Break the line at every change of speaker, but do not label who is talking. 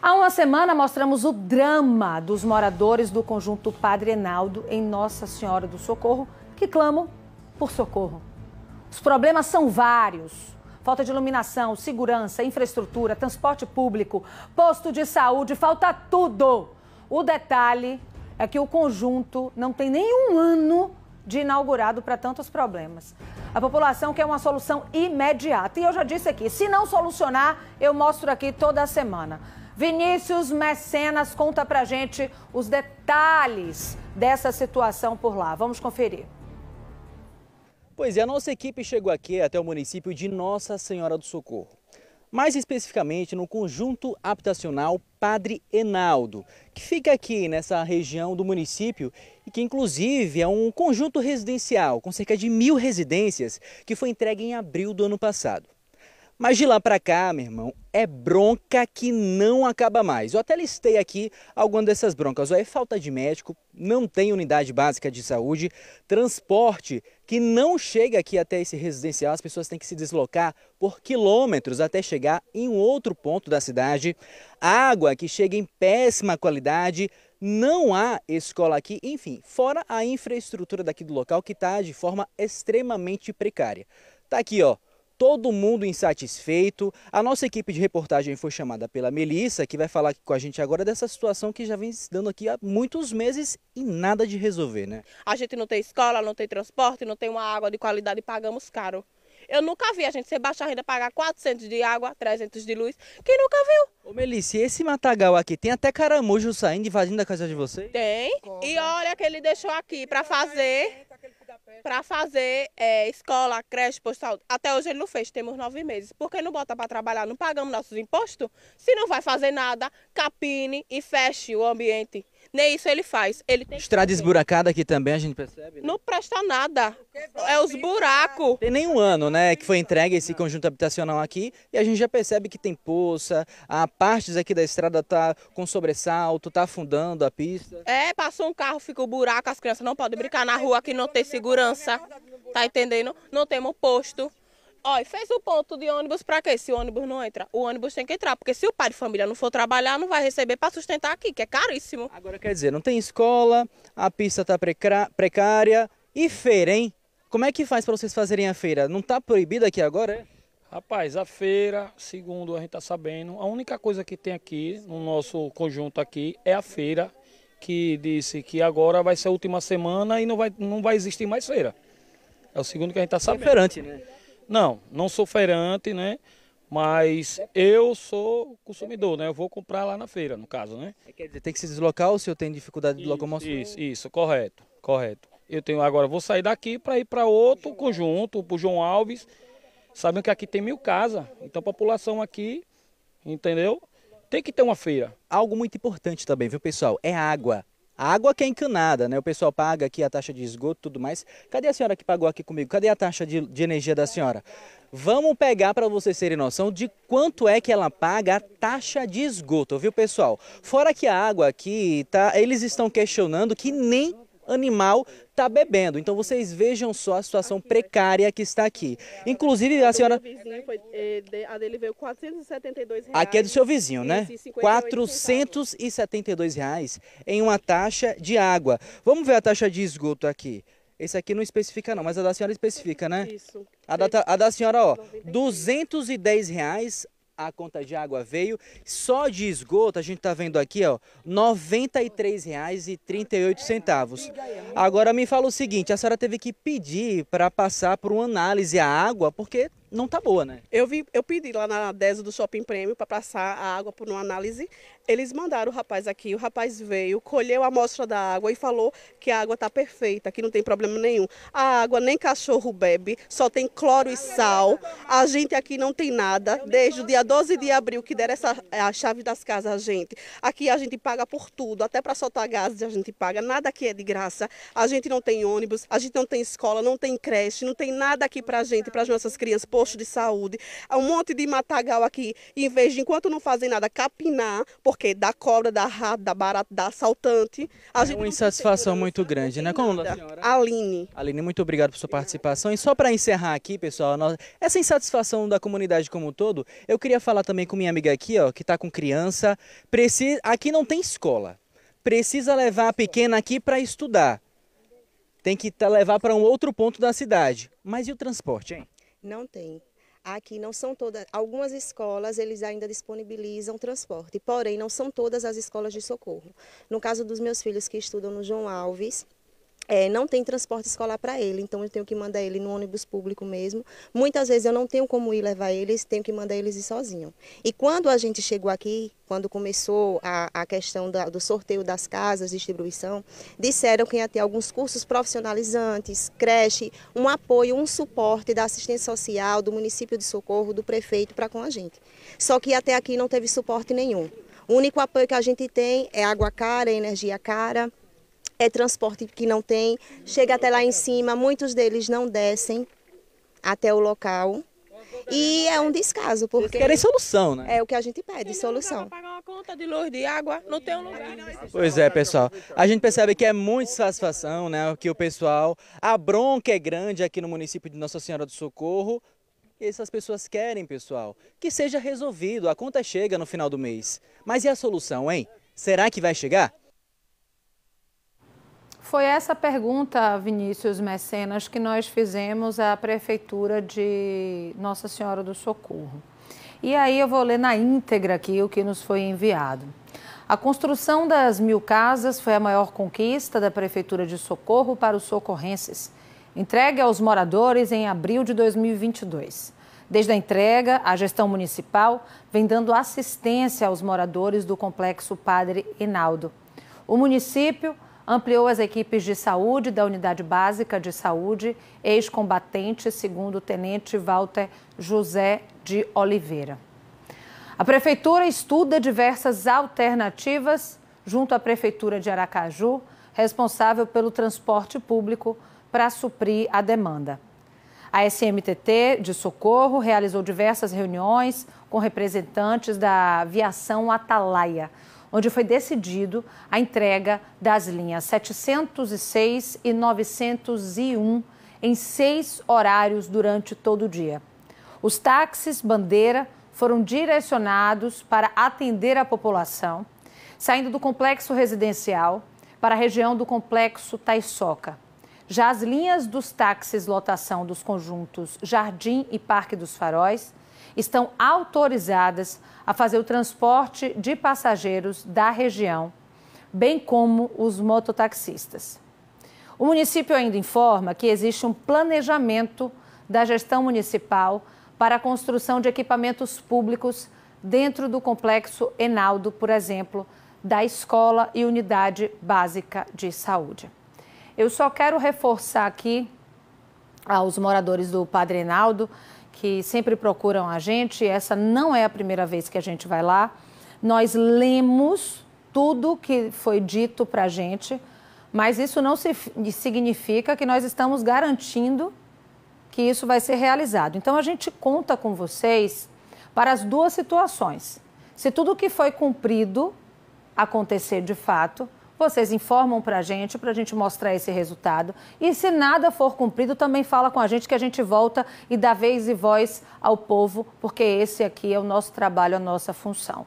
Há uma semana mostramos o drama dos moradores do conjunto Padre Enaldo em Nossa Senhora do Socorro, que clamam por socorro. Os problemas são vários. Falta de iluminação, segurança, infraestrutura, transporte público, posto de saúde, falta tudo. O detalhe é que o conjunto não tem nem um ano de inaugurado para tantos problemas. A população quer uma solução imediata. E eu já disse aqui, se não solucionar, eu mostro aqui toda semana. Vinícius Mecenas conta pra gente os detalhes dessa situação por lá. Vamos conferir.
Pois é, a nossa equipe chegou aqui até o município de Nossa Senhora do Socorro. Mais especificamente no conjunto habitacional Padre Enaldo, que fica aqui nessa região do município e que inclusive é um conjunto residencial com cerca de mil residências que foi entregue em abril do ano passado. Mas de lá para cá, meu irmão, é bronca que não acaba mais. Eu até listei aqui algumas dessas broncas. é falta de médico, não tem unidade básica de saúde, transporte que não chega aqui até esse residencial, as pessoas têm que se deslocar por quilômetros até chegar em um outro ponto da cidade, água que chega em péssima qualidade, não há escola aqui, enfim, fora a infraestrutura daqui do local que está de forma extremamente precária. Tá aqui, ó, todo mundo insatisfeito. A nossa equipe de reportagem foi chamada pela Melissa, que vai falar com a gente agora dessa situação que já vem se dando aqui há muitos meses e nada de resolver, né?
A gente não tem escola, não tem transporte, não tem uma água de qualidade e pagamos caro. Eu nunca vi a gente ser baixa renda pagar 400 de água, 300 de luz. Quem nunca viu? Ô
Melissa, esse matagal aqui tem até caramujo saindo e invadindo a casa de vocês?
Tem. Como? E olha que ele deixou aqui para fazer para fazer é, escola, creche, posto saúde. Até hoje ele não fez, temos nove meses. Por que não bota para trabalhar? Não pagamos nossos impostos? Se não vai fazer nada, capine e feche o ambiente. Nem isso ele faz. Ele tem Estrada
esburacada aqui também, a gente percebe?
Né? Não presta nada. É, é os buracos.
Tem nem um ano, né, que foi entregue esse conjunto habitacional aqui e a gente já percebe que tem poça, a partes aqui da estrada tá com sobressalto, tá afundando a pista.
É, passou um carro, fica o um buraco, as crianças não podem brincar na rua, aqui não tem segurança. Tá entendendo? Não temos posto. Olha, fez o ponto de ônibus para quê? Se o ônibus não entra, o ônibus tem que entrar, porque se o pai de família não for trabalhar, não vai receber para sustentar aqui, que é caríssimo. Agora quer
dizer, não tem escola, a pista está precária e feira, hein? Como é que faz para vocês fazerem a feira? Não está proibida aqui agora, é?
Rapaz, a feira, segundo a gente está sabendo, a única coisa que tem aqui no nosso conjunto aqui é a feira, que disse que agora vai ser a última semana e não vai, não vai existir mais feira. É o segundo que a gente está sabendo. É né? Não, não sou feirante, né? Mas é. eu sou consumidor, né? Eu vou comprar lá na feira, no caso, né? É, quer dizer,
tem que se deslocar ou se eu tenho dificuldade de locomoção? Isso, isso, correto, correto. Eu tenho agora, vou sair daqui para ir para outro conjunto, para o João Alves. Sabem que aqui tem mil casas, então a população aqui, entendeu? Tem que ter uma feira. Algo muito importante também, viu, pessoal? É água. A água que é encanada, né? O pessoal paga aqui a taxa de esgoto e tudo mais. Cadê a senhora que pagou aqui comigo? Cadê a taxa de, de energia da senhora? Vamos pegar para vocês terem noção de quanto é que ela paga a taxa de esgoto, viu pessoal? Fora que a água aqui, tá, eles estão questionando que nem animal está bebendo. Então vocês vejam só a situação precária que está aqui. Inclusive a senhora... Né, eh, a dele veio 472 reais. Aqui é do seu vizinho, né? 472 reais em uma taxa de água. Vamos ver a taxa de esgoto aqui. Esse aqui não especifica não, mas a da senhora especifica, né? Isso. A da, a da senhora, ó, 210 reais a conta de água veio. Só de esgoto, a gente está vendo aqui, ó, R$ 93,38. Agora me fala o seguinte, a senhora teve que pedir para passar por uma análise a água, porque não tá boa, né? Eu, vi, eu pedi lá na DESA do Shopping Prêmio para passar a água por uma análise. Eles mandaram o rapaz aqui, o rapaz veio, colheu a amostra da água e falou que a água tá perfeita, que não tem problema nenhum. A água nem cachorro bebe, só tem cloro e sal. A gente aqui não tem nada, desde o dia 12 de abril que deram essa, é, a chave das casas a gente. Aqui a gente paga por tudo, até para soltar gás a gente paga, nada aqui é de graça. A gente não tem ônibus, a gente não tem escola, não tem creche, não tem nada aqui pra gente, para as nossas crianças posto de saúde, um monte de matagal aqui, em vez de, enquanto não fazem nada, capinar, porque da cobra, da rata, da barata, da assaltante. A é uma insatisfação muito grande, né? Como a senhora? Aline. Aline, muito obrigado por sua participação. E só para encerrar aqui, pessoal, essa insatisfação da comunidade como um todo, eu queria falar também com minha amiga aqui, ó, que está com criança. Precisa, aqui não tem escola. Precisa levar a pequena aqui para estudar tem que levar para um outro ponto da cidade. Mas e o transporte, hein? Não tem. Aqui não são todas, algumas escolas eles ainda disponibilizam transporte, porém não são todas as escolas de socorro. No caso dos meus filhos que estudam no João Alves, é, não tem transporte escolar para ele, então eu tenho que mandar ele no ônibus público mesmo. Muitas vezes eu não tenho como ir levar eles, tenho que mandar eles ir sozinho. E quando a gente chegou aqui, quando começou a, a questão da, do sorteio das casas, distribuição, disseram que ia ter alguns cursos profissionalizantes, creche, um apoio, um suporte da assistência social, do município de socorro, do prefeito para com a gente. Só que até aqui não teve suporte nenhum. O único apoio que a gente tem é água cara, energia cara, é transporte que não tem, chega até lá em cima, muitos deles não descem até o local. E é um descaso, porque... Eles querem solução, né? É o que a gente pede, solução. pagar uma
conta de luz, de água, não tem um lugar.
Pois é, pessoal. A gente percebe que é muita satisfação, né? Que o pessoal... A bronca é grande aqui no município de Nossa Senhora do Socorro. E essas pessoas querem, pessoal, que seja resolvido. A conta chega no final do mês. Mas e a solução, hein? Será que vai chegar?
Foi essa pergunta, Vinícius Mecenas, que nós fizemos à Prefeitura de Nossa Senhora do Socorro. E aí eu vou ler na íntegra aqui o que nos foi enviado. A construção das mil casas foi a maior conquista da Prefeitura de Socorro para os socorrenses, entregue aos moradores em abril de 2022. Desde a entrega, a gestão municipal vem dando assistência aos moradores do complexo Padre Inaldo. O município ampliou as equipes de saúde da Unidade Básica de Saúde, ex-combatente, segundo o tenente Walter José de Oliveira. A prefeitura estuda diversas alternativas junto à prefeitura de Aracaju, responsável pelo transporte público, para suprir a demanda. A SMTT de Socorro realizou diversas reuniões com representantes da aviação Atalaia onde foi decidido a entrega das linhas 706 e 901 em seis horários durante todo o dia. Os táxis bandeira foram direcionados para atender a população, saindo do complexo residencial para a região do complexo Taisoca. Já as linhas dos táxis lotação dos conjuntos Jardim e Parque dos Faróis estão autorizadas a fazer o transporte de passageiros da região, bem como os mototaxistas. O município ainda informa que existe um planejamento da gestão municipal para a construção de equipamentos públicos dentro do complexo Enaldo, por exemplo, da escola e unidade básica de saúde. Eu só quero reforçar aqui aos moradores do Padre Reinaldo, que sempre procuram a gente, essa não é a primeira vez que a gente vai lá. Nós lemos tudo que foi dito para a gente, mas isso não se, significa que nós estamos garantindo que isso vai ser realizado. Então a gente conta com vocês para as duas situações. Se tudo que foi cumprido acontecer de fato, vocês informam para a gente, para a gente mostrar esse resultado. E se nada for cumprido, também fala com a gente que a gente volta e dá vez e voz ao povo, porque esse aqui é o nosso trabalho, a nossa função.